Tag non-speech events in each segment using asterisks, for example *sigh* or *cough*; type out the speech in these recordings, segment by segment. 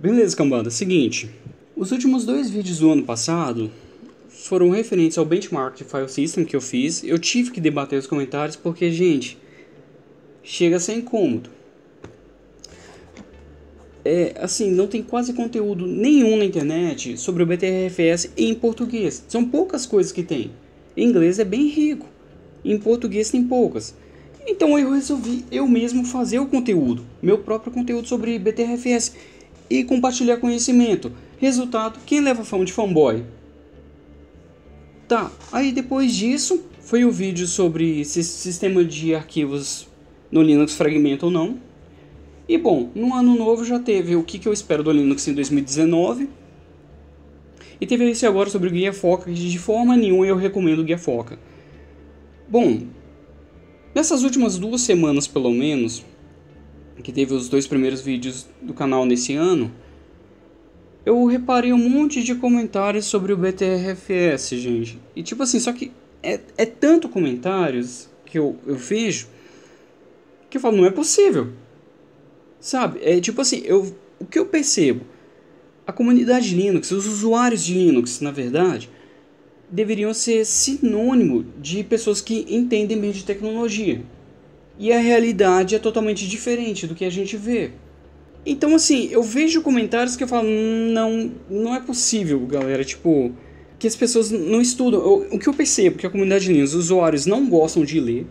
Beleza, cambada. Seguinte, os últimos dois vídeos do ano passado foram referentes ao benchmark de file system que eu fiz. Eu tive que debater os comentários porque, gente, chega a ser incômodo. É, assim, não tem quase conteúdo nenhum na internet sobre o BTRFS em português. São poucas coisas que tem. Em inglês é bem rico, em português tem poucas. Então eu resolvi eu mesmo fazer o conteúdo, meu próprio conteúdo sobre BTRFS e compartilhar conhecimento. Resultado, quem leva fama de fanboy? Tá, aí depois disso foi o vídeo sobre se sistema de arquivos no Linux fragmenta ou não. E bom, no ano novo já teve o que, que eu espero do Linux em 2019. E teve esse agora sobre o Guia Foca, que de forma nenhuma eu recomendo o Guia Foca. Bom, nessas últimas duas semanas pelo menos, que teve os dois primeiros vídeos do canal nesse ano, eu reparei um monte de comentários sobre o BTRFS, gente. E tipo assim, só que é, é tanto comentários que eu, eu vejo que eu falo, não é possível. Sabe? É tipo assim, eu, o que eu percebo? A comunidade Linux, os usuários de Linux, na verdade, deveriam ser sinônimo de pessoas que entendem bem de tecnologia e a realidade é totalmente diferente do que a gente vê. Então, assim, eu vejo comentários que eu falo, não, não é possível, galera. Tipo, que as pessoas não estudam. Eu, o que eu percebo que a comunidade de Linux, os usuários não gostam de ler.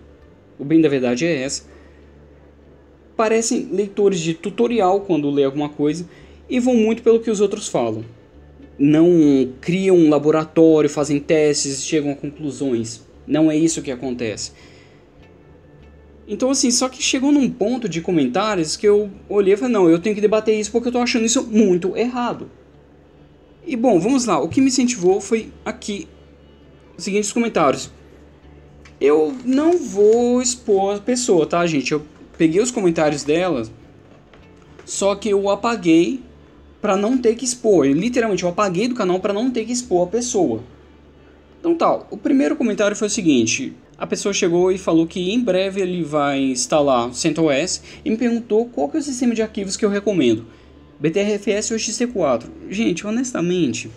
O bem da verdade é essa. Parecem leitores de tutorial quando lê alguma coisa e vão muito pelo que os outros falam. Não criam um laboratório, fazem testes, chegam a conclusões. Não é isso que acontece. Então, assim, só que chegou num ponto de comentários que eu olhei e falei, não, eu tenho que debater isso porque eu tô achando isso muito errado. E bom, vamos lá, o que me incentivou foi aqui os seguintes comentários. Eu não vou expor a pessoa, tá, gente? Eu peguei os comentários dela, só que eu apaguei para não ter que expor. Eu, literalmente, eu apaguei do canal para não ter que expor a pessoa. Então, tal, tá, o primeiro comentário foi o seguinte: a pessoa chegou e falou que em breve ele vai instalar CentOS e me perguntou qual que é o sistema de arquivos que eu recomendo. BTRFS ou XT4? Gente, honestamente,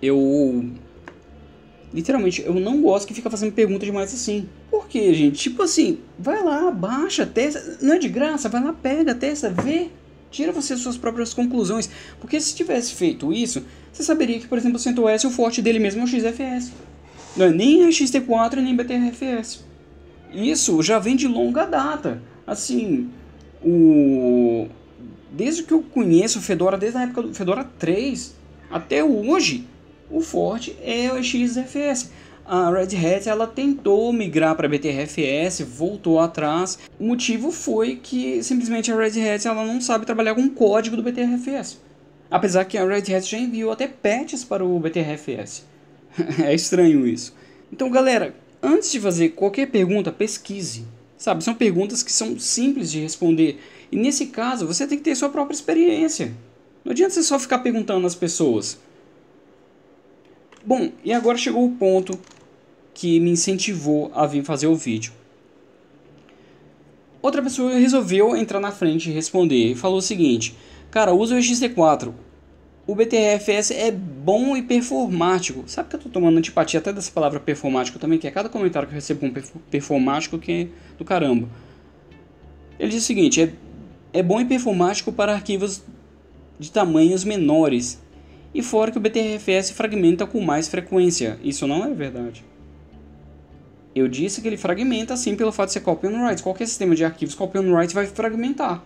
eu literalmente, eu não gosto que fica fazendo perguntas demais assim. Por quê, gente? Tipo assim, vai lá, baixa, testa, não é de graça, vai lá, pega, testa, vê, tira você suas próprias conclusões. Porque se tivesse feito isso, você saberia que, por exemplo, o CentOS, é o forte dele mesmo é o XFS. Não é nem XT4 nem BTRFS. Isso já vem de longa data. Assim, o desde que eu conheço o Fedora, desde a época do Fedora 3 até hoje, o forte é o XFS. A Red Hat ela tentou migrar para BTRFS, voltou atrás. O motivo foi que simplesmente a Red Hat ela não sabe trabalhar com o código do BTRFS. Apesar que a Red Hat já enviou até patches para o BTRFS. *laughs* é estranho isso. Então, galera, antes de fazer qualquer pergunta, pesquise. Sabe, são perguntas que são simples de responder. E nesse caso, você tem que ter sua própria experiência. Não adianta você só ficar perguntando às pessoas. Bom, e agora chegou o ponto que me incentivou a vir fazer o vídeo. Outra pessoa resolveu entrar na frente e responder e falou o seguinte: Cara, usa o XT4 o BTRFS é bom e performático. Sabe que eu tô tomando antipatia até dessa palavra performático também, que é cada comentário que eu recebo um performático que é do caramba. Ele diz o seguinte: é, é bom e performático para arquivos de tamanhos menores. E fora que o BTRFS fragmenta com mais frequência. Isso não é verdade. Eu disse que ele fragmenta sim pelo fato de ser copy and write. Qualquer sistema de arquivos copy and write vai fragmentar.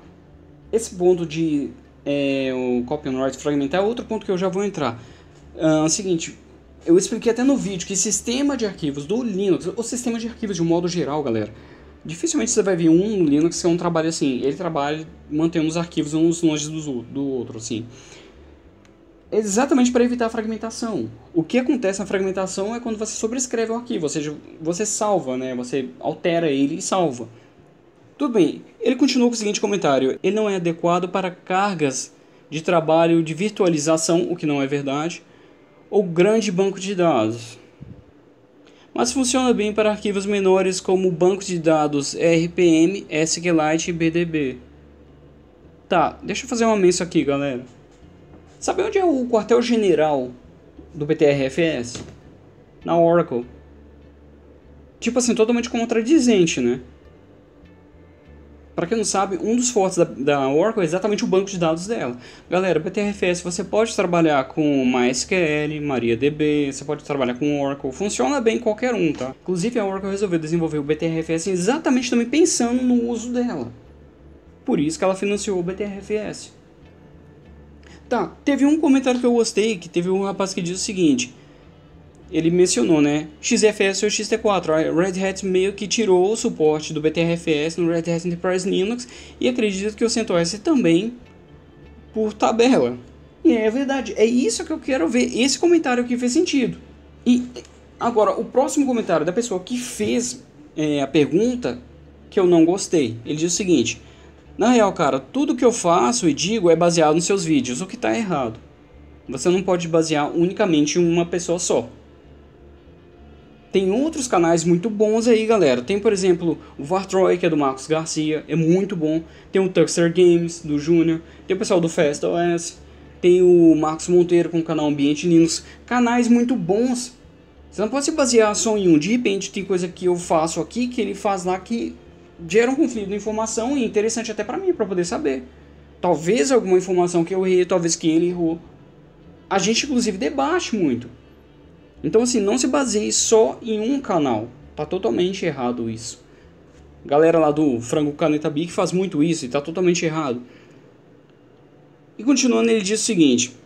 Esse ponto de é, o copyright fragmentar é outro ponto que eu já vou entrar. Ah, é o seguinte, eu expliquei até no vídeo que sistema de arquivos do Linux, ou sistema de arquivos de um modo geral, galera, dificilmente você vai ver um Linux que é um trabalho assim, ele trabalha mantendo os arquivos uns longe do, do outro, assim. Exatamente para evitar a fragmentação. O que acontece na fragmentação é quando você sobrescreve o arquivo, ou seja, você salva, né? Você altera ele e salva. Tudo bem, ele continua com o seguinte comentário: ele não é adequado para cargas de trabalho de virtualização, o que não é verdade, ou grande banco de dados. Mas funciona bem para arquivos menores como banco de dados RPM, SQLite e BDB. Tá, deixa eu fazer uma menção aqui, galera. Sabe onde é o quartel-general do BTRFS? Na Oracle. Tipo assim, totalmente contradizente, né? Para quem não sabe, um dos fortes da, da, Oracle é exatamente o banco de dados dela. Galera, BTRFS você pode trabalhar com MySQL, MariaDB, você pode trabalhar com Oracle, funciona bem qualquer um, tá? Inclusive a Oracle resolveu desenvolver o BTRFS exatamente também pensando no uso dela. Por isso que ela financiou o BTRFS. Tá, teve um comentário que eu gostei, que teve um rapaz que diz o seguinte: ele mencionou, né? XFS ou XT4. A Red Hat meio que tirou o suporte do BTRFS no Red Hat Enterprise Linux e acredito que o CentOS também por tabela. E é, é verdade, é isso que eu quero ver. Esse comentário aqui fez sentido. E agora, o próximo comentário da pessoa que fez é, a pergunta que eu não gostei. Ele diz o seguinte: Na real, cara, tudo que eu faço e digo é baseado nos seus vídeos, o que está errado. Você não pode basear unicamente em uma pessoa só. Tem outros canais muito bons aí, galera. Tem, por exemplo, o Vartroy, que é do Marcos Garcia, é muito bom. Tem o Tuxter Games, do Júnior. Tem o pessoal do Fast OS. Tem o Marcos Monteiro com o canal Ambiente Linux. Canais muito bons. Você não pode se basear só em um. De repente, tem coisa que eu faço aqui que ele faz lá que gera um conflito de informação e é interessante até para mim, para poder saber. Talvez alguma informação que eu errei, talvez que ele errou. A gente, inclusive, debate muito. Então, assim, não se baseie só em um canal. Tá totalmente errado isso. Galera lá do Frango Caneta Bic faz muito isso e tá totalmente errado. E continuando, ele diz o seguinte: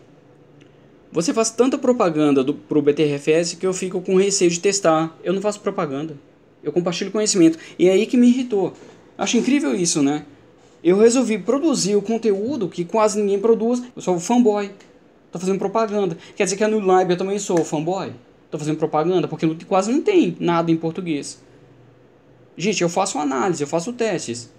Você faz tanta propaganda do, pro BTRFS que eu fico com receio de testar. Eu não faço propaganda. Eu compartilho conhecimento. E é aí que me irritou. Acho incrível isso, né? Eu resolvi produzir o conteúdo que quase ninguém produz. Eu sou o fanboy. Tô fazendo propaganda. Quer dizer que a é New Live eu também sou fanboy? Tô fazendo propaganda porque quase não tem nada em português. Gente, eu faço análise, eu faço testes.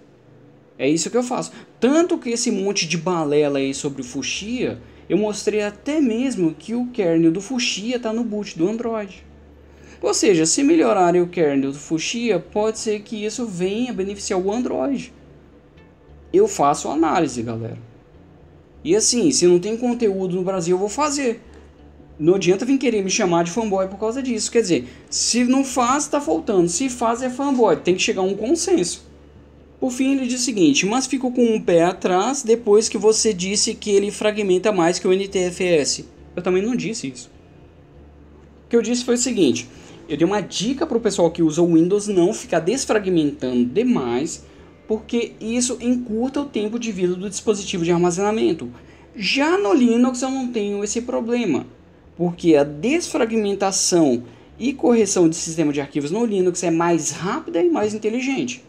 É isso que eu faço. Tanto que esse monte de balela aí sobre o Fuxia, eu mostrei até mesmo que o kernel do Fuxia está no boot do Android. Ou seja, se melhorarem o kernel do Fuxia, pode ser que isso venha beneficiar o Android. Eu faço análise, galera. E assim, se não tem conteúdo no Brasil, eu vou fazer. Não adianta vir querer me chamar de fanboy por causa disso. Quer dizer, se não faz, está faltando. Se faz, é fanboy. Tem que chegar a um consenso. Por fim, ele diz o seguinte: Mas fico com um pé atrás depois que você disse que ele fragmenta mais que o NTFS. Eu também não disse isso. O que eu disse foi o seguinte: Eu dei uma dica para o pessoal que usa o Windows não ficar desfragmentando demais, porque isso encurta o tempo de vida do dispositivo de armazenamento. Já no Linux eu não tenho esse problema porque a desfragmentação e correção de sistema de arquivos no Linux é mais rápida e mais inteligente.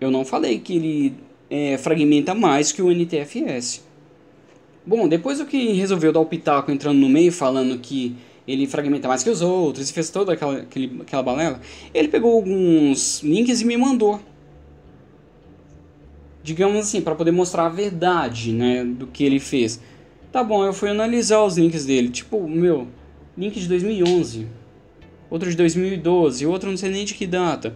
Eu não falei que ele é, fragmenta mais que o NTFS. Bom, depois do que resolveu dar o pitaco entrando no meio falando que ele fragmenta mais que os outros e fez toda aquela, aquele, aquela balela, ele pegou alguns links e me mandou. Digamos assim, para poder mostrar a verdade né, do que ele fez. Tá bom, eu fui analisar os links dele. Tipo, meu, link de 2011, outro de 2012, outro não sei nem de que data.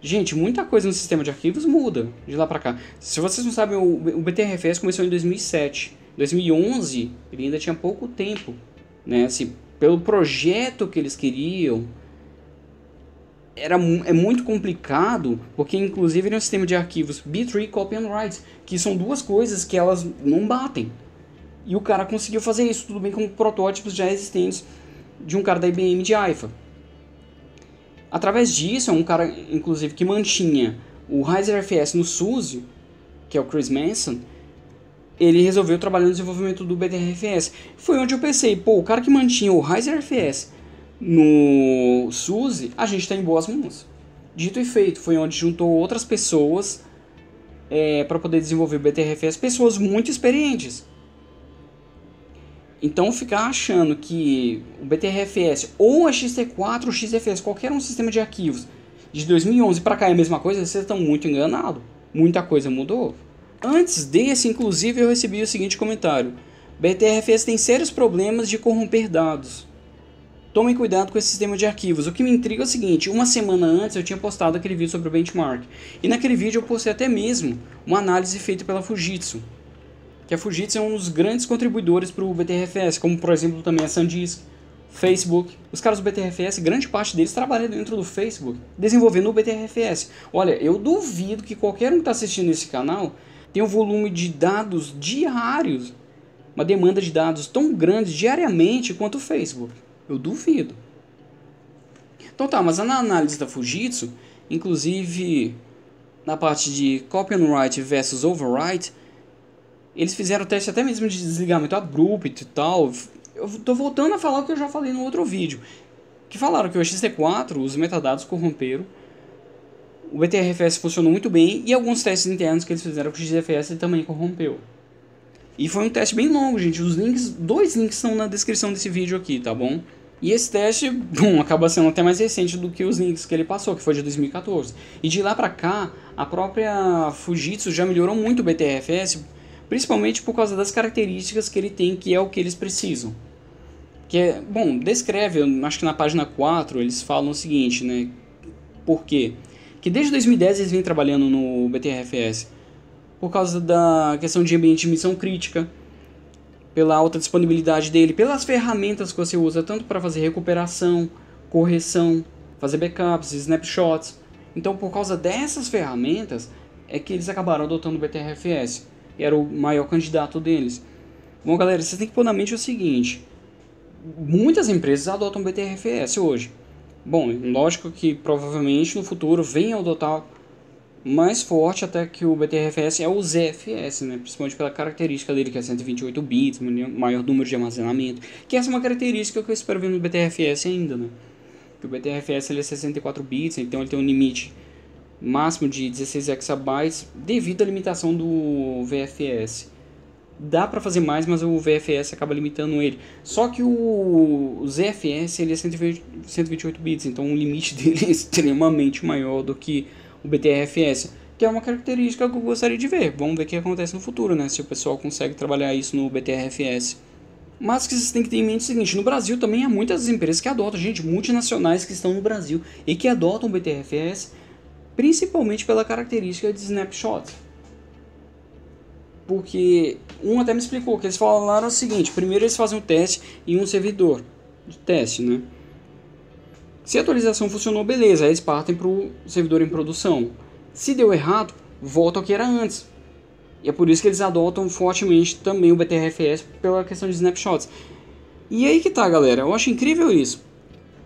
Gente, muita coisa no sistema de arquivos muda de lá pra cá. Se vocês não sabem, o BTRFS começou em 2007. 2011, ele ainda tinha pouco tempo, né? Assim, pelo projeto que eles queriam, era, é muito complicado, porque inclusive ele é um sistema de arquivos B3 Copy and Write, que são duas coisas que elas não batem. E o cara conseguiu fazer isso, tudo bem com protótipos já existentes de um cara da IBM de Haifa. Através disso, é um cara, inclusive, que mantinha o Riser FS no SUSE, que é o Chris Manson, ele resolveu trabalhar no desenvolvimento do BTRFS. Foi onde eu pensei, pô, o cara que mantinha o Riser FS no SUSE, a gente está em boas mãos. Dito e feito, foi onde juntou outras pessoas é, eh, para poder desenvolver o BTRFS, pessoas muito experientes. Então ficar achando que o BTRFS ou a XT4, o XFS, qualquer um sistema de arquivos de 2011 para cá é a mesma coisa, vocês estão muito enganados. Muita coisa mudou. Antes desse, inclusive, eu recebi o seguinte comentário: BTRFS tem sérios problemas de corromper dados. Tomem cuidado com esse sistema de arquivos. O que me intriga é o seguinte: uma semana antes eu tinha postado aquele vídeo sobre o benchmark, e naquele vídeo eu postei até mesmo uma análise feita pela Fujitsu, que a Fujitsu é um dos grandes contribuidores para o BTRFS, como por exemplo também a SanDisk, Facebook. Os caras do BTRFS, grande parte deles trabalha dentro do Facebook, desenvolvendo o BTRFS. Olha, eu duvido que qualquer um que está assistindo esse canal tenha um volume de dados diários, uma demanda de dados tão grande diariamente quanto o Facebook. Eu duvido. Então tá, mas na análise da Fujitsu, inclusive na parte de copy and write versus overwrite, eles fizeram teste até mesmo de desligamento abrupto e tal. Eu tô voltando a falar o que eu já falei no outro vídeo. Que falaram que o XT4, os metadados corromperam. O BTRFS funcionou muito bem e alguns testes internos que eles fizeram com o XFS também corrompeu. E foi um teste bem longo, gente. Os links, dois links estão na descrição desse vídeo aqui, tá bom? E esse teste, *laughs* bom, acaba sendo até mais recente do que os links que ele passou, que foi de 2014. E de lá pra cá, a própria Fujitsu já melhorou muito o BTRFS principalmente por causa das características que ele tem, que é o que eles precisam. Que é, bom, descreve, eu acho que na página 4 eles falam o seguinte, né? Por quê? Que desde 2010 eles vêm trabalhando no BTRFS por causa da questão de ambiente de missão crítica, pela alta disponibilidade dele, pelas ferramentas que você usa tanto para fazer recuperação, correção, fazer backups, snapshots. Então, por causa dessas ferramentas é que eles acabaram adotando o BTRFS era o maior candidato deles. Bom, galera, vocês têm que pôr na mente o seguinte: muitas empresas adotam BTRFS hoje. Bom, lógico que provavelmente no futuro venham adotar mais forte até que o BTRFS é o ZFS, né? principalmente pela característica dele que é 128 bits, maior número de armazenamento, que é essa é uma característica que eu espero ver no BTRFS ainda, né? Que o BTRFS ele é 64 bits, então ele tem um limite máximo de 16 exabytes devido à limitação do VFS. Dá para fazer mais, mas o VFS acaba limitando ele. Só que o ZFS ele é 128 bits, então o limite *laughs* dele é extremamente maior do que o BTRFS, que é uma característica que eu gostaria de ver. Vamos ver o que acontece no futuro, né? Se o pessoal consegue trabalhar isso no BTRFS. Mas que vocês têm que ter em mente é o seguinte: no Brasil também há muitas empresas que adotam, gente, multinacionais que estão no Brasil e que adotam o BTRFS principalmente pela característica de snapshot. Porque um até me explicou que eles falaram o seguinte: primeiro eles fazem o um teste em um servidor de teste, né? Se a atualização funcionou, beleza, aí eles partem para o servidor em produção. Se deu errado, volta ao que era antes. E é por isso que eles adotam fortemente também o BTRFS pela questão de snapshots. E aí que tá, galera, eu acho incrível isso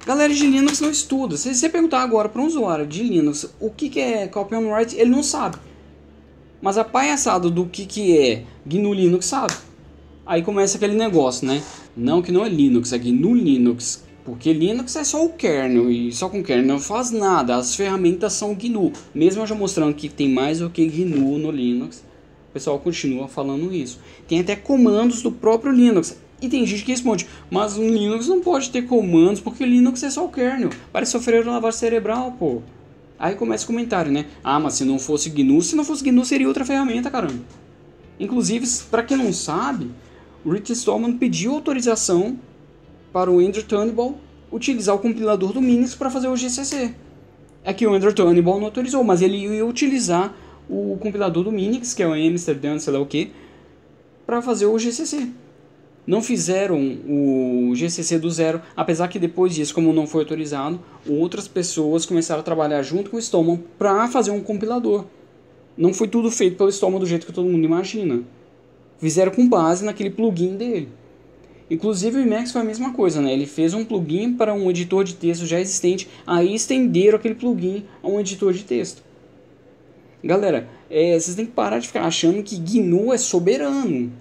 galera de Linux não estuda. Se você perguntar agora para um usuário de Linux o que, que é copy write, ele não sabe. Mas a palhaçada do que, que é GNU Linux sabe. Aí começa aquele negócio, né? Não que não é Linux, é GNU Linux. Porque Linux é só o kernel e só com kernel não faz nada. As ferramentas são GNU. Mesmo eu já mostrando que tem mais do que GNU no Linux, o pessoal continua falando isso. Tem até comandos do próprio Linux. E tem gente que responde, mas o Linux não pode ter comandos porque o Linux é só o kernel. Parece sofrer uma lavagem cerebral, pô. Aí começa o comentário, né? Ah, mas se não fosse GNU, se não fosse GNU seria outra ferramenta, caramba. Inclusive, para quem não sabe, o Rich Stallman pediu autorização para o Andrew Turnbull utilizar o compilador do Minix para fazer o GCC. É que o Andrew Turnbull não autorizou, mas ele ia utilizar o compilador do Minix, que é o Amsterdam, sei lá o que, para fazer o GCC não fizeram o GCC do zero, apesar que depois disso, como não foi autorizado, outras pessoas começaram a trabalhar junto com o Stallman para fazer um compilador. Não foi tudo feito pelo Stallman do jeito que todo mundo imagina. Fizeram com base naquele plugin dele. Inclusive o Emacs foi a mesma coisa, né? Ele fez um plugin para um editor de texto já existente, aí estenderam aquele plugin a um editor de texto. Galera, é, vocês têm que parar de ficar achando que GNU é soberano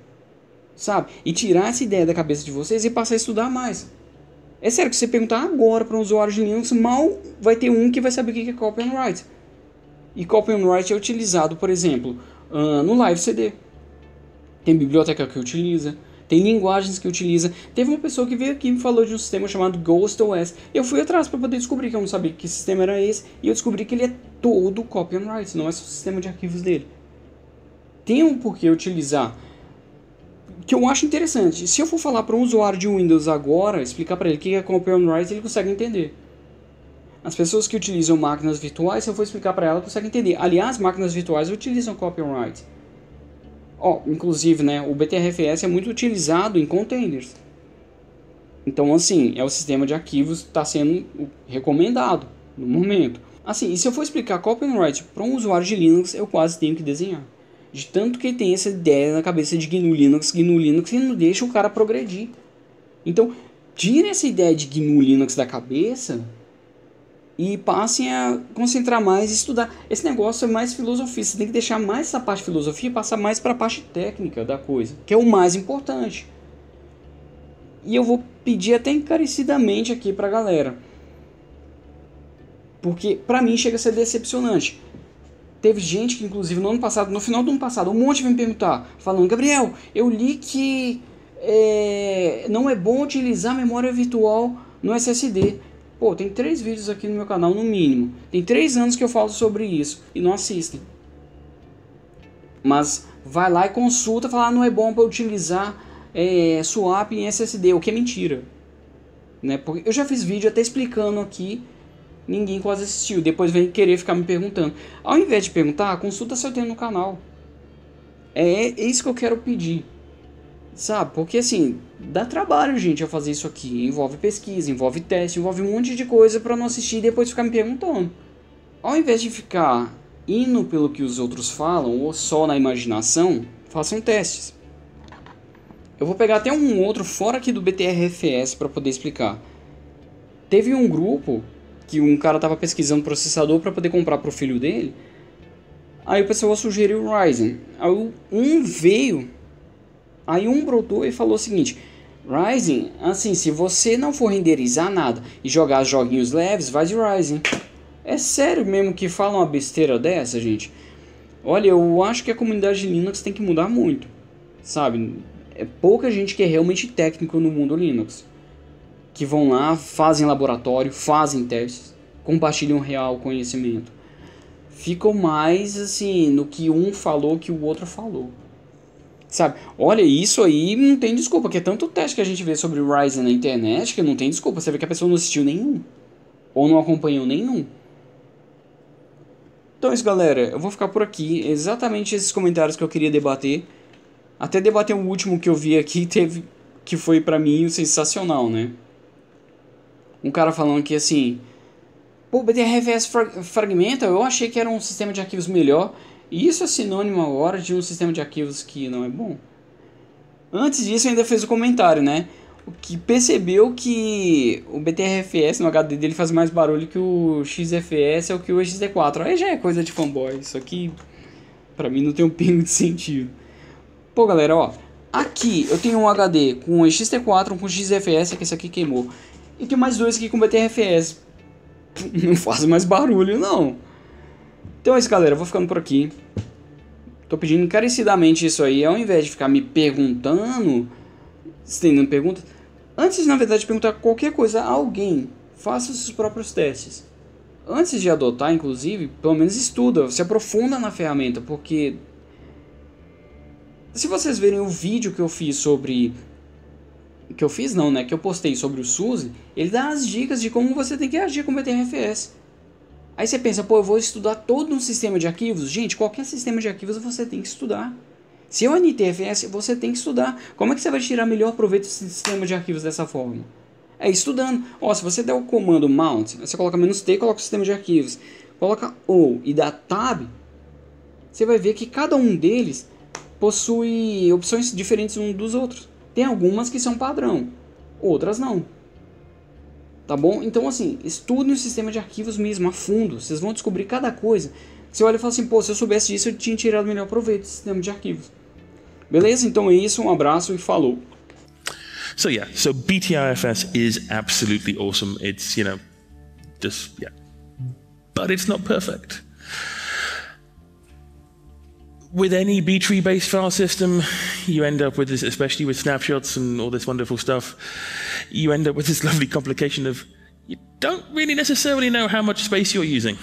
sabe? E tirar essa ideia da cabeça de vocês e passar a estudar mais. É sério que se você perguntar agora para um usuário de Linux, mal vai ter um que vai saber o que é copy and write. E copy and write é utilizado, por exemplo, ah, no Live CD. Tem biblioteca que utiliza, tem linguagens que utiliza. Teve uma pessoa que veio aqui e me falou de um sistema chamado Ghost OS. Eu fui atrás para poder descobrir que eu não sabia que sistema era esse e eu descobri que ele é todo copy and write, não é só o sistema de arquivos dele. Tem um porquê utilizar que eu acho interessante. Se eu for falar para um usuário de Windows agora, explicar para ele o que é copyright, Write, ele consegue entender. As pessoas que utilizam máquinas virtuais, se eu for explicar para ela, consegue entender. Aliás, máquinas virtuais utilizam copyright. Ó, oh, inclusive, né, o BTRFS é muito utilizado em containers. Então, assim, é o sistema de arquivos que está sendo recomendado no momento. Assim, e se eu for explicar copyright para um usuário de Linux, eu quase tenho que desenhar. De tanto que ele tem essa ideia na cabeça de GNU Linux, GNU Linux e não deixa o cara progredir. Então, tire essa ideia de GNU Linux da cabeça e passem a concentrar mais e estudar. Esse negócio é mais filosofia, você tem que deixar mais essa parte de filosofia e passar mais para a parte técnica da coisa, que é o mais importante. E eu vou pedir até encarecidamente aqui para a galera. Porque para mim chega a ser decepcionante. Teve gente que, inclusive, no ano passado, no final do ano passado, um monte veio me perguntar, falando, Gabriel, eu li que é, não é bom utilizar memória virtual no SSD. Pô, tem três vídeos aqui no meu canal, no mínimo. Tem três anos que eu falo sobre isso e não assistem. Mas vai lá e consulta, falar ah, não é bom para utilizar é, swap em SSD, o que é mentira. Né? Porque eu já fiz vídeo até explicando aqui ninguém quase assistiu. Depois vem querer ficar me perguntando. Ao invés de perguntar, consulta se eu tenho no canal. É, é isso que eu quero pedir. Sabe? Porque assim, dá trabalho, gente, a fazer isso aqui. Envolve pesquisa, envolve teste, envolve um monte de coisa para não assistir e depois ficar me perguntando. Ao invés de ficar indo pelo que os outros falam ou só na imaginação, façam testes. Eu vou pegar até um outro fora aqui do BTRFS para poder explicar. Teve um grupo que um cara tava pesquisando processador para poder comprar pro filho dele. Aí o pessoal sugeriu o Ryzen. Aí um veio, aí um brotou e falou o seguinte: Ryzen, assim, se você não for renderizar nada e jogar joguinhos leves, vai de Ryzen. É sério mesmo que fala uma besteira dessa, gente? Olha, eu acho que a comunidade Linux tem que mudar muito, sabe? É pouca gente que é realmente técnico no mundo Linux que vão lá, fazem laboratório, fazem testes, compartilham real conhecimento. Ficam mais assim no que um falou que o outro falou. Sabe? Olha, isso aí não tem desculpa, porque é tanto teste que a gente vê sobre o Ryzen na internet que não tem desculpa. Você vê que a pessoa não assistiu nenhum. Ou não acompanhou nenhum. Então é isso, galera. Eu vou ficar por aqui. Exatamente esses comentários que eu queria debater. Até debater o último que eu vi aqui *laughs* teve que foi para mim sensacional, né? um cara falando que assim. Pô, BDRFS fragmenta, eu achei que era um sistema de arquivos melhor. E isso é sinônimo agora de um sistema de arquivos que não é bom. Antes disso, ainda fez o um comentário, né? O que percebeu que o BTRFS no HD dele faz mais barulho que o XFS ou que o XT4. Aí já é coisa de fanboy. Isso aqui, pra mim, não tem um pingo de sentido. Pô, galera, ó. Aqui eu tenho um HD com o XT4, com XFS, que esse aqui queimou. E tem mais dois aqui com BTRFS. *laughs* Não faz mais barulho, não. Então é isso, galera. Eu vou ficando por aqui. Tô pedindo encarecidamente isso aí. Ao invés de ficar me perguntando, estendendo perguntas. Antes, na verdade, de perguntar qualquer coisa a alguém, faça os seus próprios testes. Antes de adotar, inclusive, pelo menos estuda, se aprofunda na ferramenta, porque se vocês verem o vídeo que eu fiz sobre que eu fiz não, né, que eu postei sobre o SUSE, ele dá as dicas de como você tem que agir com o BTRFS. Aí você pensa, pô, eu vou estudar todo um sistema de arquivos? Gente, qualquer sistema de arquivos você tem que estudar. Se é o NTFS, você tem que estudar. Como é que você vai tirar melhor proveito desse sistema de arquivos dessa forma? É estudando. Ó, se você der o comando mount, você coloca menos "-t", coloca o sistema de arquivos, coloca "-ou", e dá tab, você vai ver que cada um deles possui opções diferentes um dos outros. Tem algumas que são padrão, outras não. Tá bom? Então, assim, estude o sistema de arquivos mesmo, a fundo. Vocês vão descobrir cada coisa. Você olha e fala assim, pô, se eu soubesse disso, eu tinha tirado o melhor proveito do sistema de arquivos. Beleza? Então é isso, um abraço e falou. So yeah, so BTRFS is absolutely awesome. It's, you know, just, yeah. But it's not perfect. with any B tree based file system, you end up with this, especially with snapshots and all this wonderful stuff, you end up with this *laughs* lovely complication of you don't really necessarily know how much space you're using.